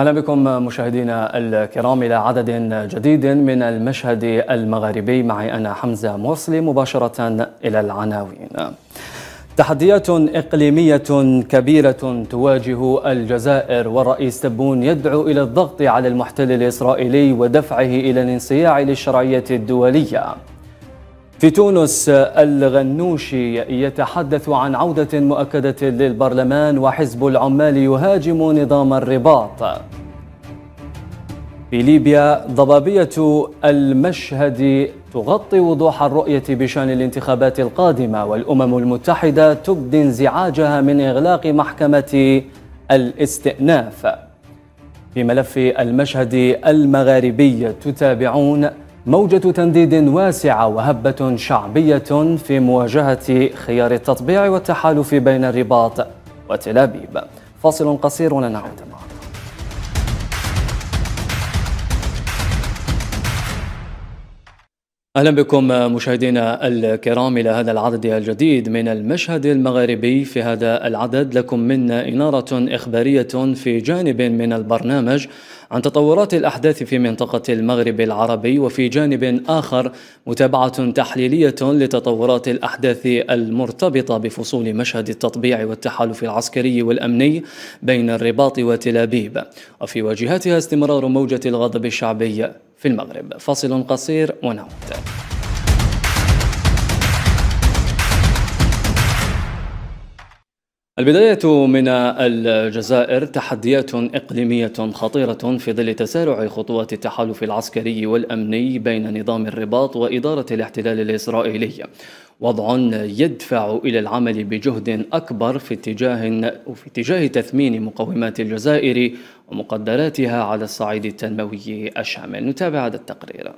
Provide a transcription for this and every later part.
أهلا بكم مشاهدينا الكرام إلى عدد جديد من المشهد المغاربي معي أنا حمزة موصلي مباشرة إلى العناوين تحديات إقليمية كبيرة تواجه الجزائر والرئيس تبون يدعو إلى الضغط على المحتل الإسرائيلي ودفعه إلى الانصياع للشرعية الدولية في تونس الغنوشي يتحدث عن عودة مؤكدة للبرلمان وحزب العمال يهاجم نظام الرباط في ليبيا ضبابية المشهد تغطي وضوح الرؤية بشأن الانتخابات القادمة والأمم المتحدة تبدي انزعاجها من إغلاق محكمة الاستئناف في ملف المشهد المغاربي تتابعون موجة تنديد واسعة وهبة شعبية في مواجهة خيار التطبيع والتحالف بين الرباط وتل أبيب فاصل قصير ونعود أهلا بكم مشاهدينا الكرام إلى هذا العدد الجديد من المشهد المغاربي في هذا العدد لكم منا إنارة إخبارية في جانب من البرنامج عن تطورات الأحداث في منطقة المغرب العربي وفي جانب آخر متابعة تحليلية لتطورات الأحداث المرتبطة بفصول مشهد التطبيع والتحالف العسكري والأمني بين الرباط وتل أبيب وفي واجهتها استمرار موجة الغضب الشعبي في المغرب فاصل قصير ونعود البداية من الجزائر تحديات إقليمية خطيرة في ظل تسارع خطوات التحالف العسكري والأمني بين نظام الرباط وإدارة الاحتلال الإسرائيلي وضع يدفع إلى العمل بجهد أكبر في اتجاه, في اتجاه تثمين مقومات الجزائر ومقدراتها على الصعيد التنموي الشامل نتابع هذا التقرير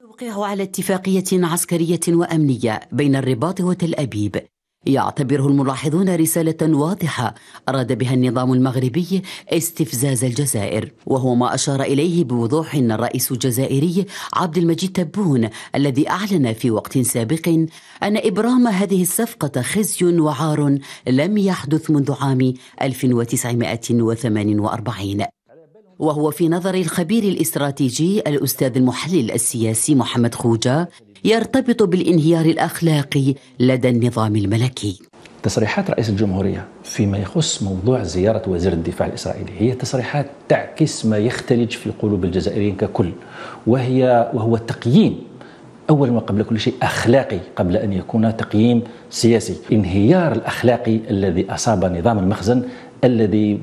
توقيع على اتفاقية عسكرية وأمنية بين الرباط وتل أبيب يعتبره الملاحظون رسالة واضحة أراد بها النظام المغربي استفزاز الجزائر وهو ما أشار إليه بوضوح الرئيس الجزائري عبد المجيد تبون الذي أعلن في وقت سابق أن إبرام هذه الصفقة خزي وعار لم يحدث منذ عام 1948 وهو في نظر الخبير الاستراتيجي الأستاذ المحلل السياسي محمد خوجة يرتبط بالانهيار الاخلاقي لدى النظام الملكي. تصريحات رئيس الجمهوريه فيما يخص موضوع زياره وزير الدفاع الاسرائيلي هي تصريحات تعكس ما يختلج في قلوب الجزائريين ككل وهي وهو تقييم اولا وقبل كل شيء اخلاقي قبل ان يكون تقييم سياسي. انهيار الاخلاقي الذي اصاب نظام المخزن الذي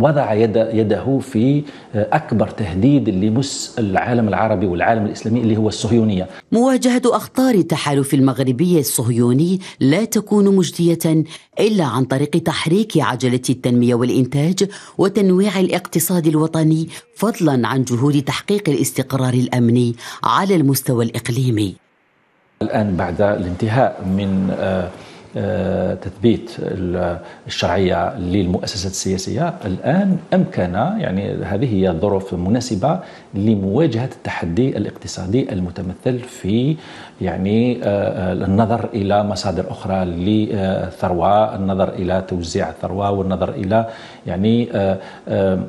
وضع يد يده في آه، أكبر تهديد لمس العالم العربي والعالم الإسلامي اللي هو الصهيونية مواجهة أخطار التحالف المغربي الصهيوني لا تكون مجدية إلا عن طريق تحريك عجلة التنمية والإنتاج وتنويع الاقتصاد الوطني فضلا عن جهود تحقيق الاستقرار الأمني على المستوى الإقليمي الآن بعد الانتهاء من آه تثبيت الشرعيه للمؤسسات السياسيه الان امكن يعني هذه هي الظروف المناسبه لمواجهه التحدي الاقتصادي المتمثل في يعني آه، آه، النظر الى مصادر اخرى للثروه، النظر الى توزيع الثروه والنظر الى يعني آه،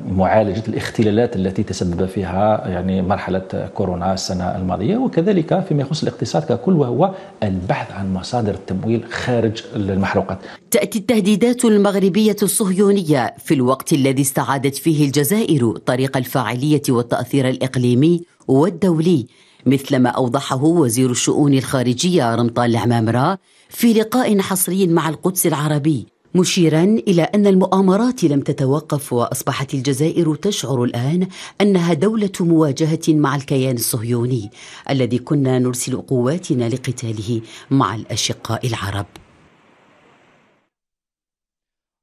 معالجه الاختلالات التي تسبب فيها يعني مرحله كورونا السنه الماضيه وكذلك فيما يخص الاقتصاد ككل وهو البحث عن مصادر التمويل خارج المحروقات. تاتي التهديدات المغربيه الصهيونيه في الوقت الذي استعادت فيه الجزائر طريق الفاعليه والتاثير الاقليمي والدولي مثل ما أوضحه وزير الشؤون الخارجية رمطان العمامرة في لقاء حصري مع القدس العربي مشيرا إلى أن المؤامرات لم تتوقف وأصبحت الجزائر تشعر الآن أنها دولة مواجهة مع الكيان الصهيوني الذي كنا نرسل قواتنا لقتاله مع الأشقاء العرب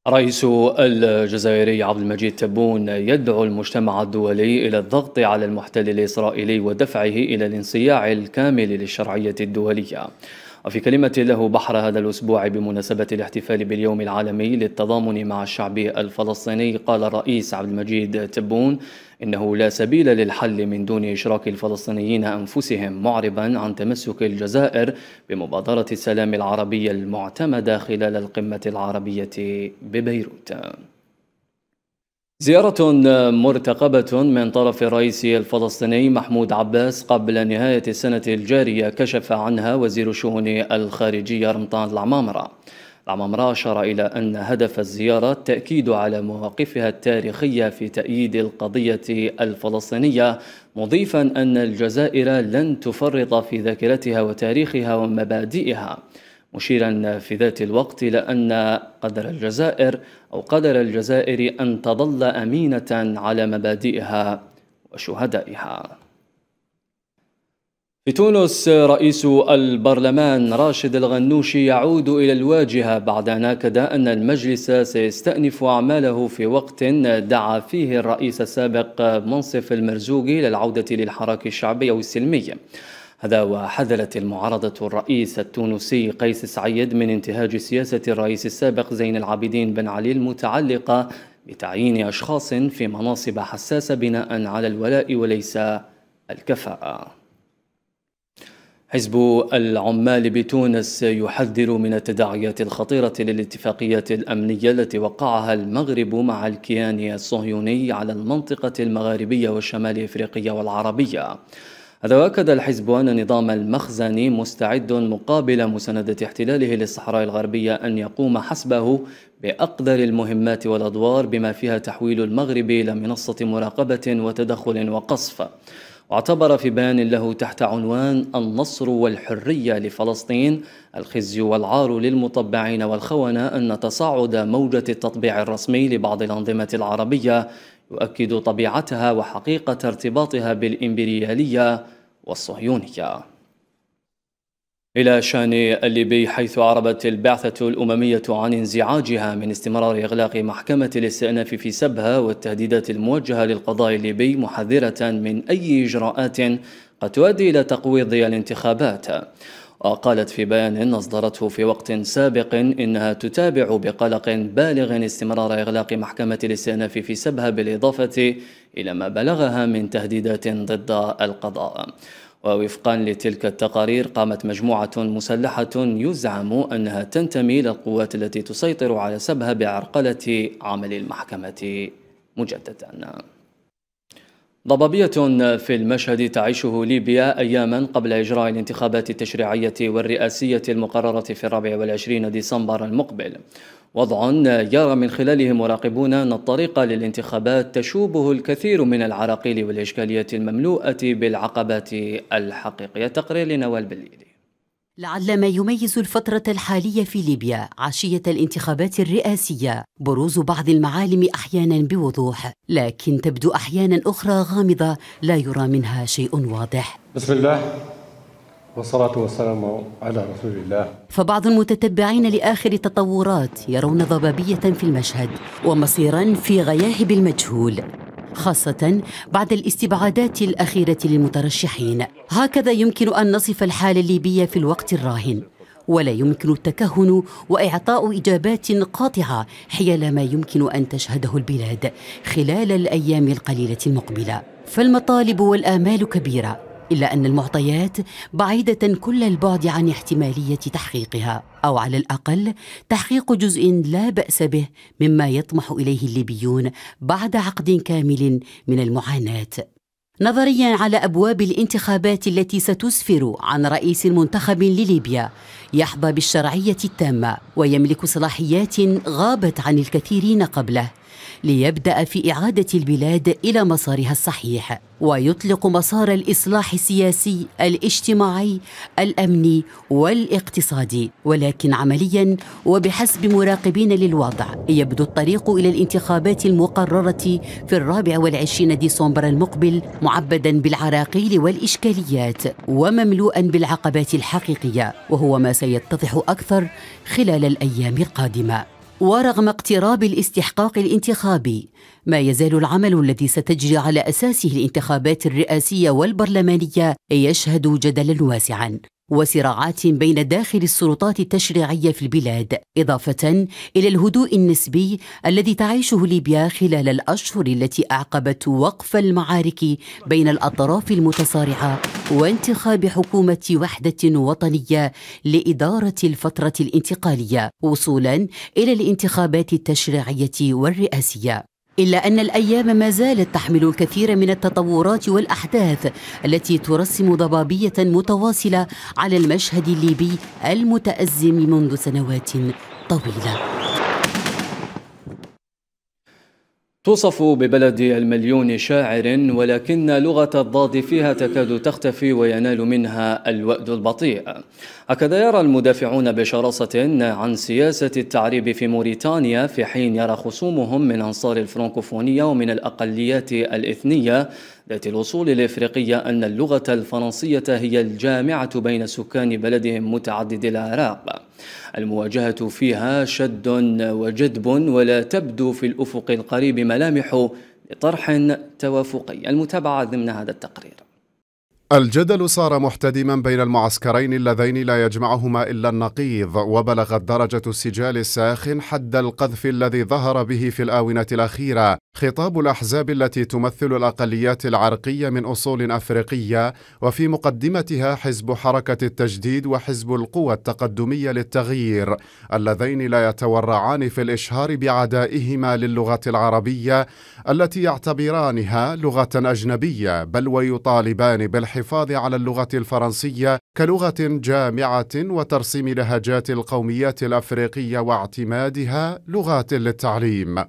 رئيس الجزائري عبد المجيد تبون يدعو المجتمع الدولي إلى الضغط على المحتل الإسرائيلي ودفعه إلى الانصياع الكامل للشرعية الدولية وفي كلمة له بحر هذا الأسبوع بمناسبة الاحتفال باليوم العالمي للتضامن مع الشعب الفلسطيني قال الرئيس عبد المجيد تبون إنه لا سبيل للحل من دون إشراك الفلسطينيين أنفسهم معربا عن تمسك الجزائر بمبادرة السلام العربية المعتمدة خلال القمة العربية ببيروت زيارة مرتقبة من طرف الرئيس الفلسطيني محمود عباس قبل نهاية السنة الجارية كشف عنها وزير شؤون الخارجية رمضان العمامرة العمامرة أشار إلى أن هدف الزيارة التأكيد على مواقفها التاريخية في تأييد القضية الفلسطينية مضيفا أن الجزائر لن تفرط في ذاكرتها وتاريخها ومبادئها مشيرا في ذات الوقت إلى أن قدر الجزائر أو قدر الجزائر أن تظل أمينة على مبادئها وشهدائها في تونس رئيس البرلمان راشد الغنوشي يعود إلى الواجهة بعد أن أكد أن المجلس سيستأنف أعماله في وقت دعا فيه الرئيس السابق منصف المرزوقي للعودة للحراك الشعبي أو السلمي هذا وحذرت المعارضة الرئيس التونسي قيس سعيد من انتهاج سياسة الرئيس السابق زين العابدين بن علي المتعلقة بتعيين أشخاص في مناصب حساسة بناء على الولاء وليس الكفاءة حزب العمال بتونس يحذر من التداعيات الخطيرة للاتفاقيات الأمنية التي وقعها المغرب مع الكيان الصهيوني على المنطقة المغاربية والشمال إفريقية والعربية هذا وأكد الحزب أن نظام المخزن مستعد مقابل مساندة احتلاله للصحراء الغربية أن يقوم حسبه بأقدر المهمات والأدوار بما فيها تحويل المغرب إلى منصة مراقبة وتدخل وقصف واعتبر في بيان له تحت عنوان النصر والحرية لفلسطين الخزي والعار للمطبعين والخونة أن تصاعد موجة التطبيع الرسمي لبعض الأنظمة العربية يؤكد طبيعتها وحقيقة ارتباطها بالإمبريالية والصهيونية إلى شان الليبي حيث أعربت البعثة الأممية عن انزعاجها من استمرار إغلاق محكمة الاستئناف في سبها والتهديدات الموجهة للقضاء الليبي محذرة من أي إجراءات قد تؤدي إلى تقويض الانتخابات وقالت في بيان أصدرته في وقت سابق إنها تتابع بقلق بالغ استمرار إغلاق محكمة الاستئناف في سبها بالإضافة إلى ما بلغها من تهديدات ضد القضاء ووفقا لتلك التقارير قامت مجموعة مسلحة يزعم أنها تنتمي للقوات التي تسيطر على سبها بعرقلة عمل المحكمة مجددا ضبابية في المشهد تعيشه ليبيا أياما قبل إجراء الانتخابات التشريعية والرئاسية المقررة في الرابع والعشرين ديسمبر المقبل وضع يرى من خلاله مراقبون أن الطريق للانتخابات تشوبه الكثير من العراقيل والإشكالية المملوءة بالعقبات الحقيقية تقرير لنوال بليلي لعل ما يميز الفترة الحالية في ليبيا عشية الانتخابات الرئاسية بروز بعض المعالم أحيانا بوضوح لكن تبدو أحيانا أخرى غامضة لا يرى منها شيء واضح بسم الله والصلاة والسلام على رسول الله فبعض المتتبعين لآخر التطورات يرون ضبابية في المشهد ومصيرا في غياهب المجهول خاصة بعد الاستبعادات الأخيرة للمترشحين هكذا يمكن أن نصف الحالة الليبية في الوقت الراهن ولا يمكن التكهن واعطاء اجابات قاطعه حيال ما يمكن ان تشهده البلاد خلال الايام القليله المقبله فالمطالب والامال كبيره إلا أن المعطيات بعيدة كل البعد عن احتمالية تحقيقها أو على الأقل تحقيق جزء لا بأس به مما يطمح إليه الليبيون بعد عقد كامل من المعاناة نظريا على ابواب الانتخابات التي ستسفر عن رئيس منتخب لليبيا يحظى بالشرعيه التامه ويملك صلاحيات غابت عن الكثيرين قبله ليبدا في اعاده البلاد الى مسارها الصحيح ويطلق مسار الاصلاح السياسي الاجتماعي الامني والاقتصادي ولكن عمليا وبحسب مراقبين للوضع يبدو الطريق الى الانتخابات المقرره في الرابع والعشرين ديسمبر المقبل معبدا بالعراقيل والاشكاليات ومملوءا بالعقبات الحقيقيه وهو ما سيتضح اكثر خلال الايام القادمه ورغم اقتراب الاستحقاق الانتخابي ما يزال العمل الذي ستجري على اساسه الانتخابات الرئاسيه والبرلمانيه يشهد جدلا واسعا وصراعات بين داخل السلطات التشريعيه في البلاد اضافه الى الهدوء النسبي الذي تعيشه ليبيا خلال الاشهر التي اعقبت وقف المعارك بين الاطراف المتصارعه وانتخاب حكومه وحده وطنيه لاداره الفتره الانتقاليه وصولا الى الانتخابات التشريعيه والرئاسيه إلا أن الأيام ما زالت تحمل الكثير من التطورات والأحداث التي ترسم ضبابية متواصلة على المشهد الليبي المتأزم منذ سنوات طويلة توصف ببلد المليون شاعر ولكن لغة الضاد فيها تكاد تختفي وينال منها الوأد البطيء هكذا يرى المدافعون بشراسة عن سياسة التعريب في موريتانيا في حين يرى خصومهم من أنصار الفرنكوفونية ومن الأقليات الإثنية ذات الوصول الإفريقية أن اللغة الفرنسية هي الجامعة بين سكان بلدهم متعدد الأعراق المواجهة فيها شد وجدب ولا تبدو في الأفق القريب ملامح لطرح توافقي المتابعة ضمن هذا التقرير الجدل صار محتدما بين المعسكرين اللذين لا يجمعهما الا النقيض وبلغت درجه السجال الساخن حد القذف الذي ظهر به في الاونه الاخيره خطاب الاحزاب التي تمثل الاقليات العرقيه من اصول افريقيه وفي مقدمتها حزب حركه التجديد وحزب القوى التقدميه للتغيير اللذين لا يتورعان في الاشهار بعدائهما للغه العربيه التي يعتبرانها لغه اجنبيه بل ويطالبان بالحفاظ الحفاظ على اللغة الفرنسية كلغة جامعة وترسيم لهجات القوميات الأفريقية واعتمادها لغات للتعليم.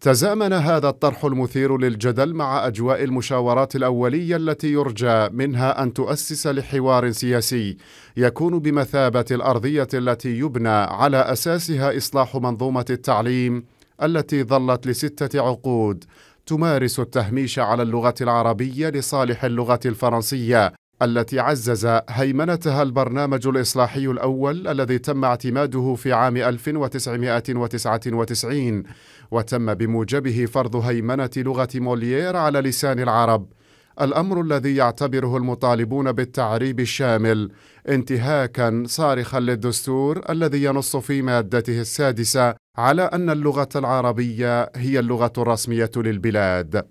تزامن هذا الطرح المثير للجدل مع اجواء المشاورات الاوليه التي يرجى منها ان تؤسس لحوار سياسي يكون بمثابه الارضيه التي يبنى على اساسها اصلاح منظومه التعليم التي ظلت لسته عقود تمارس التهميش على اللغة العربية لصالح اللغة الفرنسية التي عزز هيمنتها البرنامج الإصلاحي الأول الذي تم اعتماده في عام 1999 وتم بموجبه فرض هيمنة لغة موليير على لسان العرب الأمر الذي يعتبره المطالبون بالتعريب الشامل انتهاكا صارخا للدستور الذي ينص في مادته السادسة على ان اللغه العربيه هي اللغه الرسميه للبلاد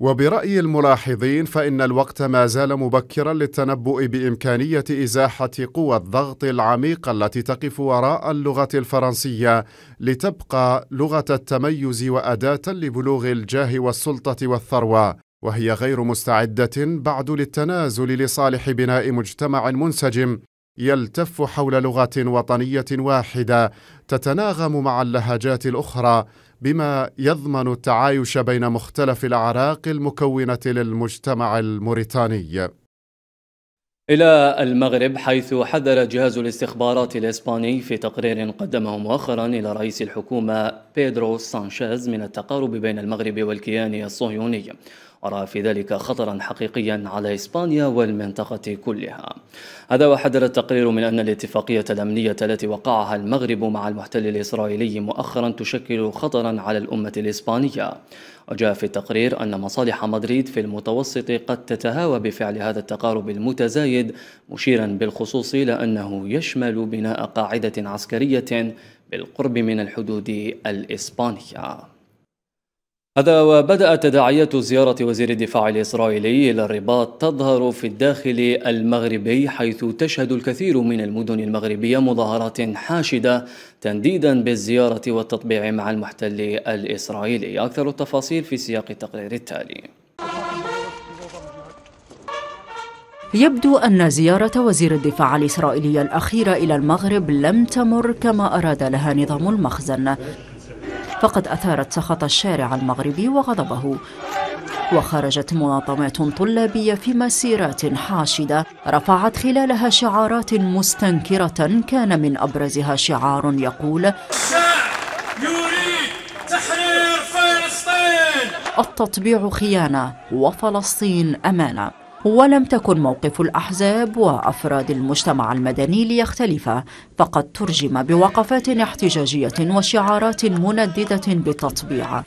وبراي الملاحظين فان الوقت ما زال مبكرا للتنبؤ بامكانيه ازاحه قوى الضغط العميقه التي تقف وراء اللغه الفرنسيه لتبقى لغه التميز واداه لبلوغ الجاه والسلطه والثروه وهي غير مستعده بعد للتنازل لصالح بناء مجتمع منسجم يلتف حول لغة وطنية واحدة تتناغم مع اللهجات الأخرى بما يضمن التعايش بين مختلف الأعراق المكونة للمجتمع الموريتاني. إلى المغرب حيث حذر جهاز الاستخبارات الإسباني في تقرير قدمه مؤخرا إلى رئيس الحكومة بيدرو سانشيز من التقارب بين المغرب والكيان الصهيوني ورأى في ذلك خطرا حقيقيا على إسبانيا والمنطقة كلها هذا وحذر التقرير من أن الاتفاقية الأمنية التي وقعها المغرب مع المحتل الإسرائيلي مؤخرا تشكل خطرا على الأمة الإسبانية وجاء في التقرير أن مصالح مدريد في المتوسط قد تتهاوى بفعل هذا التقارب المتزايد مشيرا بالخصوص إلى أنه يشمل بناء قاعدة عسكرية بالقرب من الحدود الإسبانية هذا وبدأت تداعيات زيارة وزير الدفاع الإسرائيلي إلى الرباط تظهر في الداخل المغربي حيث تشهد الكثير من المدن المغربية مظاهرات حاشدة تنديدا بالزيارة والتطبيع مع المحتل الإسرائيلي أكثر التفاصيل في سياق التقرير التالي يبدو أن زيارة وزير الدفاع الإسرائيلي الأخيرة إلى المغرب لم تمر كما أراد لها نظام المخزن فقد أثارت سخط الشارع المغربي وغضبه وخرجت منظمات طلابية في مسيرات حاشدة رفعت خلالها شعارات مستنكرة كان من أبرزها شعار يقول يريد تحرير فلسطين التطبيع خيانة وفلسطين أمانة ولم تكن موقف الأحزاب وأفراد المجتمع المدني ليختلف فقد ترجم بوقفات احتجاجية وشعارات منددة بالتطبيع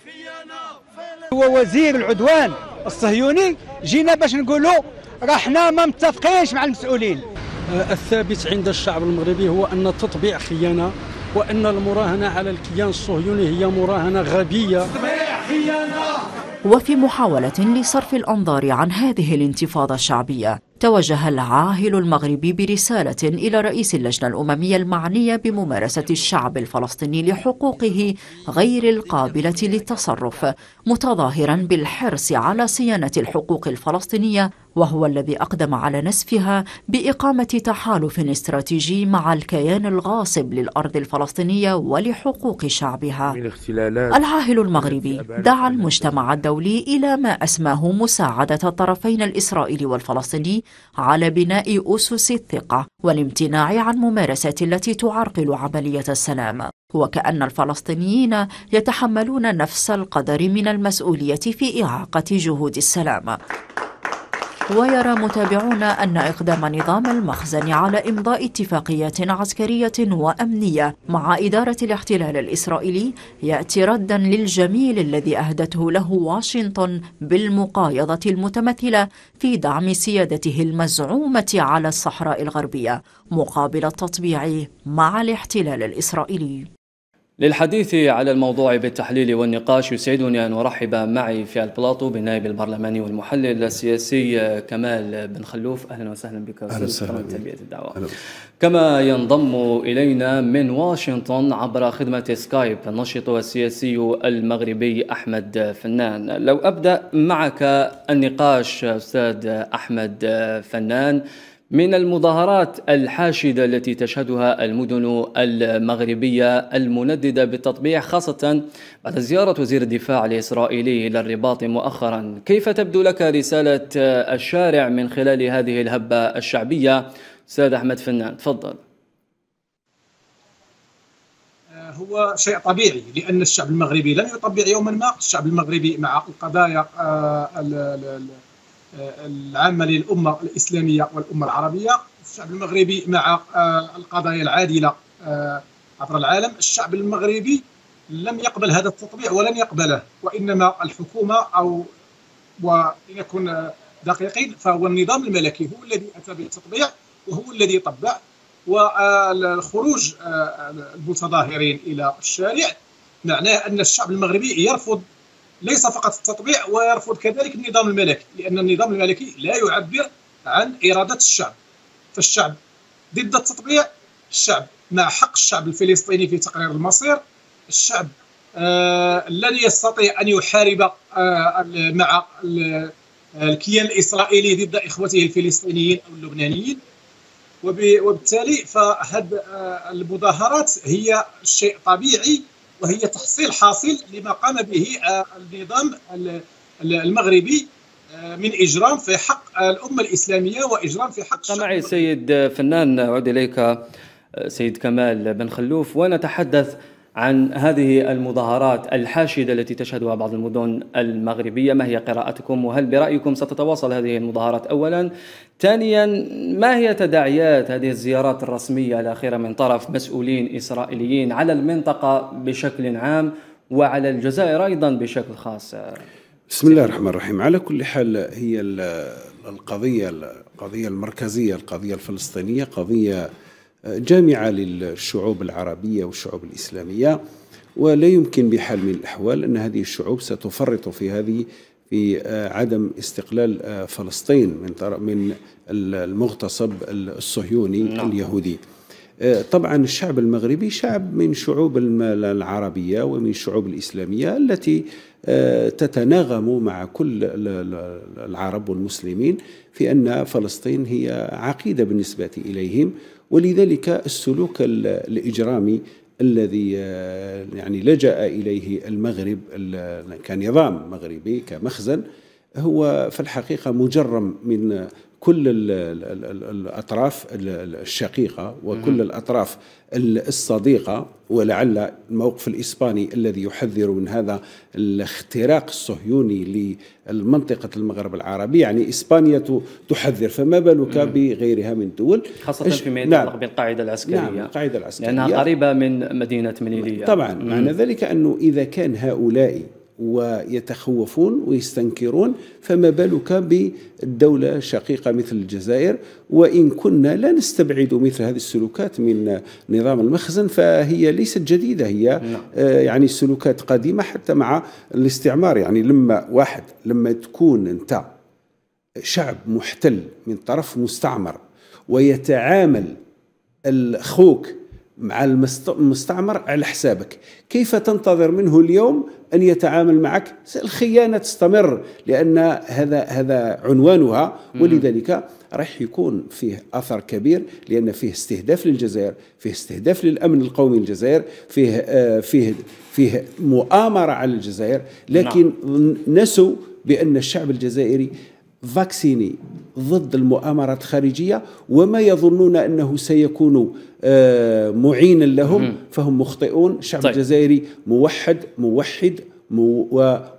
هو وزير العدوان الصهيوني جينا باش نقولوا رحنا ما متفقينش مع المسؤولين أه، الثابت عند الشعب المغربي هو أن التطبيع خيانة وأن المراهنة على الكيان الصهيوني هي مراهنة غبية وفي محاولة لصرف الأنظار عن هذه الانتفاضة الشعبية توجه العاهل المغربي برسالة إلى رئيس اللجنة الأممية المعنية بممارسة الشعب الفلسطيني لحقوقه غير القابلة للتصرف متظاهرا بالحرص على صيانة الحقوق الفلسطينية وهو الذي أقدم على نسفها بإقامة تحالف استراتيجي مع الكيان الغاصب للأرض الفلسطينية ولحقوق شعبها العاهل المغربي دعا المجتمع الدولي إلى ما أسماه مساعدة الطرفين الإسرائيلي والفلسطيني على بناء أسس الثقة والامتناع عن ممارسة التي تعرقل عملية السلام وكأن الفلسطينيين يتحملون نفس القدر من المسؤولية في إعاقة جهود السلام ويرى متابعون أن إقدام نظام المخزن على إمضاء اتفاقيات عسكرية وأمنية مع إدارة الاحتلال الإسرائيلي يأتي ردا للجميل الذي أهدته له واشنطن بالمقايضة المتمثلة في دعم سيادته المزعومة على الصحراء الغربية مقابل التطبيع مع الاحتلال الإسرائيلي للحديث على الموضوع بالتحليل والنقاش يسعدني أن أرحب معي في البلاطو بالنائب البرلماني والمحلل السياسي كمال بن خلوف أهلا وسهلا بك أهلا وسهلا تلبية الدعوة أهلا. كما ينضم إلينا من واشنطن عبر خدمة سكايب النشط السياسي المغربي أحمد فنان لو أبدأ معك النقاش أستاذ أحمد فنان من المظاهرات الحاشدة التي تشهدها المدن المغربية المنددة بالتطبيع خاصة بعد زيارة وزير الدفاع الإسرائيلي إلى الرباط مؤخرا كيف تبدو لك رسالة الشارع من خلال هذه الهبة الشعبية سيد أحمد فنان تفضل هو شيء طبيعي لأن الشعب المغربي لن يطبع يوما ما الشعب المغربي مع القضايا آه، آه، العامه للامه الاسلاميه والامه العربيه الشعب المغربي مع آه، القضايا العادله آه، عبر العالم الشعب المغربي لم يقبل هذا التطبيع ولن يقبله وانما الحكومه او ولنكن دقيقين فهو النظام الملكي هو الذي اتى بالتطبيع وهو الذي طبع والخروج المتظاهرين الى الشارع معناه ان الشعب المغربي يرفض ليس فقط التطبيع ويرفض كذلك النظام الملكي لأن النظام الملكي لا يعبر عن إرادة الشعب فالشعب ضد التطبيع الشعب مع حق الشعب الفلسطيني في تقرير المصير الشعب آه لن يستطيع أن يحارب آه مع الكيان الإسرائيلي ضد إخوته الفلسطينيين أو اللبنانيين وبالتالي فهذه آه، المظاهرات هي شيء طبيعي وهي تحصيل حاصل لما قام به النظام المغربي آه، من اجرام في حق الامه الاسلاميه واجرام في حق الشعب سيد فنان اعود اليك آه، سيد كمال بن خلوف ونتحدث عن هذه المظاهرات الحاشدة التي تشهدها بعض المدن المغربية ما هي قراءتكم وهل برأيكم ستتواصل هذه المظاهرات أولا ثانيا ما هي تداعيات هذه الزيارات الرسمية الأخيرة من طرف مسؤولين إسرائيليين على المنطقة بشكل عام وعلى الجزائر أيضا بشكل خاص بسم الله الرحمن الرحيم على كل حال هي القضية القضية المركزية القضية الفلسطينية قضية جامعة للشعوب العربية والشعوب الإسلامية ولا يمكن بحال من الأحوال أن هذه الشعوب ستفرط في هذه في آه، عدم استقلال آه، فلسطين من من المغتصب الصهيوني نعم. اليهودي آه، طبعا الشعب المغربي شعب من شعوب العربية ومن الشعوب الإسلامية التي تتناغم مع كل العرب والمسلمين في أن فلسطين هي عقيدة بالنسبة إليهم ولذلك السلوك الاجرامي الذي آه، يعني لجا اليه المغرب كنظام مغربي كمخزن هو في الحقيقه مجرم من كل الأطراف الشقيقة وكل الأطراف الصديقة ولعل الموقف الإسباني الذي يحذر من هذا الاختراق الصهيوني لمنطقة المغرب العربي يعني إسبانيا تحذر فما بالك بغيرها من الدول خاصة فيما نعم. يتعلق نعم. بالقاعدة العسكرية نعم القاعدة العسكرية لأنها قريبة من مدينة مليلية طبعا معنى ذلك أنه إذا كان هؤلاء ويتخوفون ويستنكرون فما بالك بالدولة شقيقة مثل الجزائر وإن كنا لا نستبعد مثل هذه السلوكات من نظام المخزن فهي ليست جديدة هي نعم. آه، يعني سلوكات قديمة حتى مع الاستعمار يعني لما واحد لما تكون أنت شعب محتل من طرف مستعمر ويتعامل الخوك مع المستعمر على حسابك كيف تنتظر منه اليوم أن يتعامل معك الخيانة تستمر لأن هذا هذا عنوانها ولذلك راح يكون فيه أثر كبير لأن فيه استهداف للجزائر فيه استهداف للأمن القومي للجزائر فيه آه، فيه فيه مؤامرة على الجزائر نعم. لكن نسوا بأن الشعب الجزائري فاكسيني ضد المؤامرات الخارجية وما يظنون أنه سيكون آه، معينا لهم فهم مخطئون الشعب طيب. الجزائري موحد موحد مو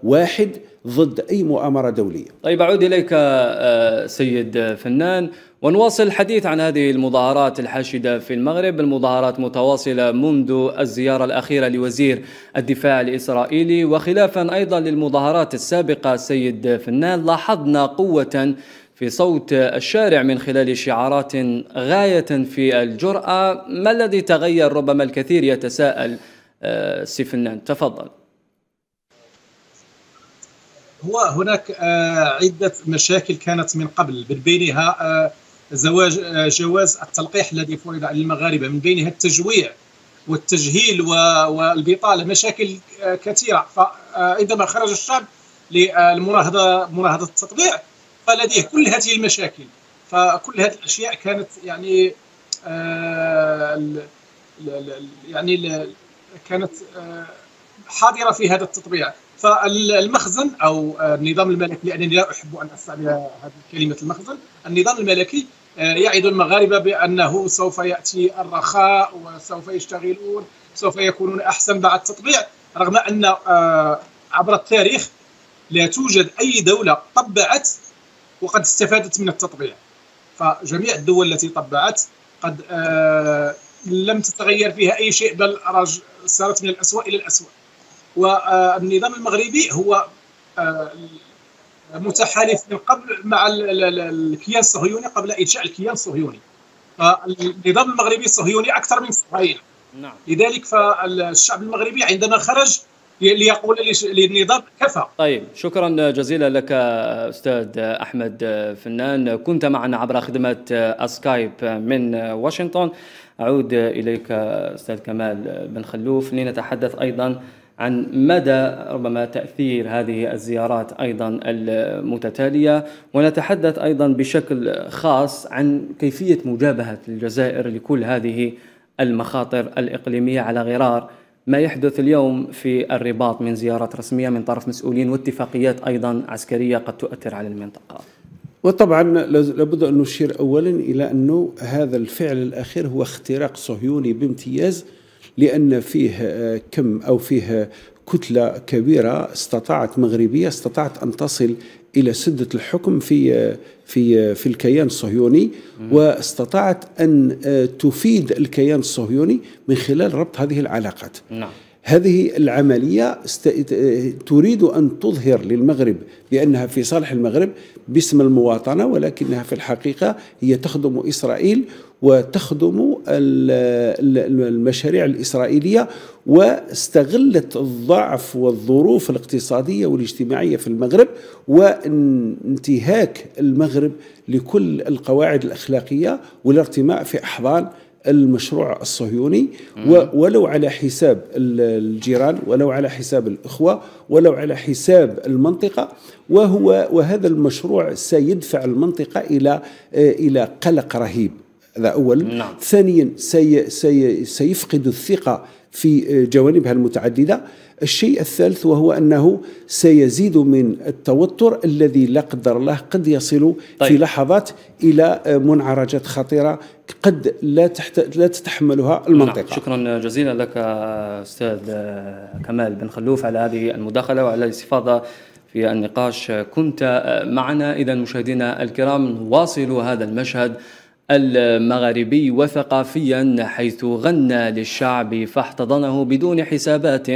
واحد ضد أي مؤامرة دولية طيب أعود إليك آه، سيد فنان ونواصل الحديث عن هذه المظاهرات الحاشدة في المغرب المظاهرات متواصلة منذ الزيارة الأخيرة لوزير الدفاع الإسرائيلي وخلافا أيضا للمظاهرات السابقة سيد فنان لاحظنا قوة في صوت الشارع من خلال شعارات غاية في الجرأة ما الذي تغير ربما الكثير يتساءل آه، سي فنان تفضل هو هناك آه، عدة مشاكل كانت من قبل من بينها آه، زواج آه، جواز التلقيح الذي فرض على المغاربة من بينها التجويع والتجهيل والبطالة مشاكل كثيرة فعندما خرج الشعب للمناهضة مناهضة التطبيع فلديه كل هذه المشاكل فكل هذه الأشياء كانت يعني يعني كانت حاضرة في هذا التطبيع فالمخزن او آه، النظام الملكي لانني لا احب ان استعمل هذه كلمه المخزن، النظام الملكي آه، يعد المغاربه بانه سوف ياتي الرخاء وسوف يشتغلون، سوف يكونون احسن بعد التطبيع، رغم ان آه، عبر التاريخ لا توجد اي دوله طبعت وقد استفادت من التطبيع. فجميع الدول التي طبعت قد لم تتغير فيها اي شيء بل صارت من الاسوء الى الاسوء. والنظام المغربي هو آه، متحالف من قبل مع الكيان الصهيوني قبل انشاء الكيان الصهيوني النظام المغربي الصهيوني اكثر من اسرائيل نعم. لذلك فالشعب المغربي عندما خرج ليقول للنظام كفى طيب شكرا جزيلا لك استاذ احمد فنان كنت معنا عبر خدمه اسكايب من واشنطن اعود اليك استاذ كمال بن خلوف لنتحدث ايضا عن مدى ربما تأثير هذه الزيارات أيضا المتتالية ونتحدث أيضا بشكل خاص عن كيفية مجابهة الجزائر لكل هذه المخاطر الإقليمية على غرار ما يحدث اليوم في الرباط من زيارات رسمية من طرف مسؤولين واتفاقيات أيضا عسكرية قد تؤثر على المنطقة وطبعا لابد أن نشير أولا إلى أنه هذا الفعل الأخير هو اختراق صهيوني بامتياز لأن فيه آه، كم أو فيه كتلة كبيرة استطاعت مغربية استطاعت أن تصل إلى سدة الحكم في آه، في آه، في الكيان الصهيوني واستطاعت أن تفيد الكيان الصهيوني من خلال ربط هذه العلاقات نعم هذه العملية تريد أن تظهر للمغرب بأنها في صالح المغرب باسم المواطنة ولكنها في الحقيقة هي تخدم إسرائيل وتخدم المشاريع الإسرائيلية واستغلت الضعف والظروف الاقتصادية والاجتماعية في المغرب وانتهاك المغرب لكل القواعد الأخلاقية والارتماء في أحضان المشروع الصهيوني ولو على حساب الجيران ولو على حساب الاخوه ولو على حساب المنطقه وهو وهذا المشروع سيدفع المنطقه الى آه، الى قلق رهيب هذا اولا نعم. ثانيا سي سي سيفقد الثقه في آه، جوانبها المتعدده الشيء الثالث وهو أنه سيزيد من التوتر الذي لا قدر الله قد يصل طيب. في لحظات إلى منعرجات خطيرة قد لا, تحت... لا تتحملها المنطقة نعم. شكرا جزيلا لك أستاذ كمال بن خلوف على هذه المداخلة وعلى الاستفاضة في النقاش كنت معنا إذا مشاهدينا الكرام نواصل هذا المشهد المغاربي وثقافيا حيث غنى للشعب فاحتضنه بدون حسابات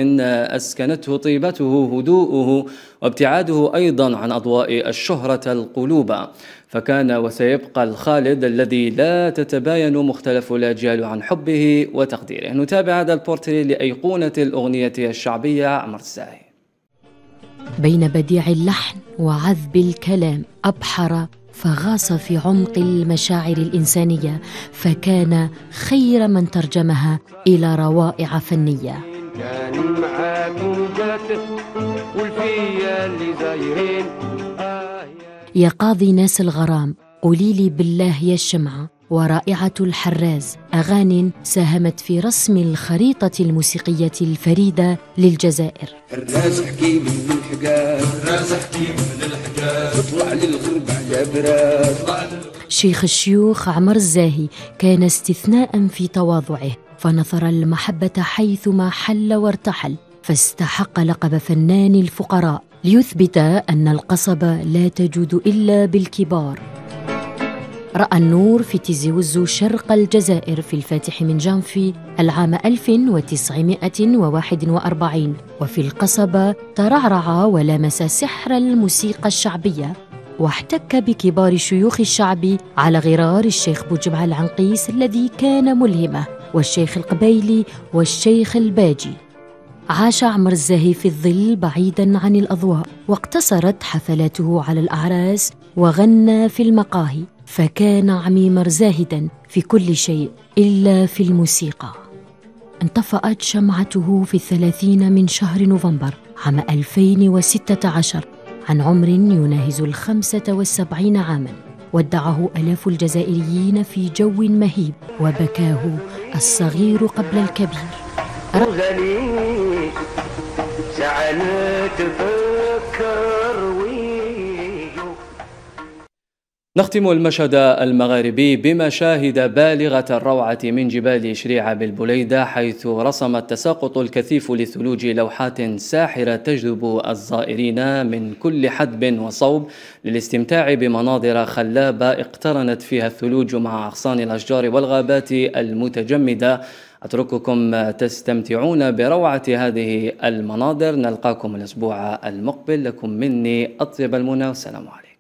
أسكنته طيبته هدوءه وابتعاده أيضا عن أضواء الشهرة القلوب فكان وسيبقى الخالد الذي لا تتباين مختلف الأجيال عن حبه وتقديره نتابع هذا البورتري لأيقونة الأغنية الشعبية عمر الزاهي بين بديع اللحن وعذب الكلام أبحر فغاص في عمق المشاعر الانسانيه فكان خير من ترجمها الى روائع فنيه كان معاكم والفيا اللي زايرين يا قاضي ناس الغرام قولي لي بالله يا الشمعة ورائعة الحراز أغان ساهمت في رسم الخريطة الموسيقية الفريدة للجزائر حراز حكيم من الحجاز حراز حكيم من الحجاز تطلع للغربة شيخ الشيوخ عمر الزاهي كان استثناء في تواضعه فنثر المحبة حيثما حل وارتحل فاستحق لقب فنان الفقراء ليثبت أن القصب لا تجود إلا بالكبار رأى النور في وزو شرق الجزائر في الفاتح من جانفي العام 1941 وفي القصبة ترعرع ولامس سحر الموسيقى الشعبية واحتك بكبار شيوخ الشعب على غرار الشيخ بوجمع العنقيس الذي كان ملهمه والشيخ القبيلي والشيخ الباجي عاش عمر الزاهي في الظل بعيدا عن الأضواء واقتصرت حفلاته على الأعراس وغنى في المقاهي فكان عميمر زاهدا في كل شيء إلا في الموسيقى انطفأت شمعته في الثلاثين من شهر نوفمبر عام 2016 عن عمر يناهز الخمسة والسبعين عاماً ودعه آلاف الجزائريين في جو مهيب وبكاه الصغير قبل الكبير سعلت تفكر نختم المشهد المغاربي بمشاهد بالغة الروعة من جبال شريعة بالبليدة حيث رسم التساقط الكثيف للثلوج لوحات ساحرة تجذب الزائرين من كل حدب وصوب للاستمتاع بمناظر خلابة اقترنت فيها الثلوج مع أغصان الأشجار والغابات المتجمدة أترككم تستمتعون بروعة هذه المناظر نلقاكم الأسبوع المقبل لكم مني أطيب المنى والسلام عليكم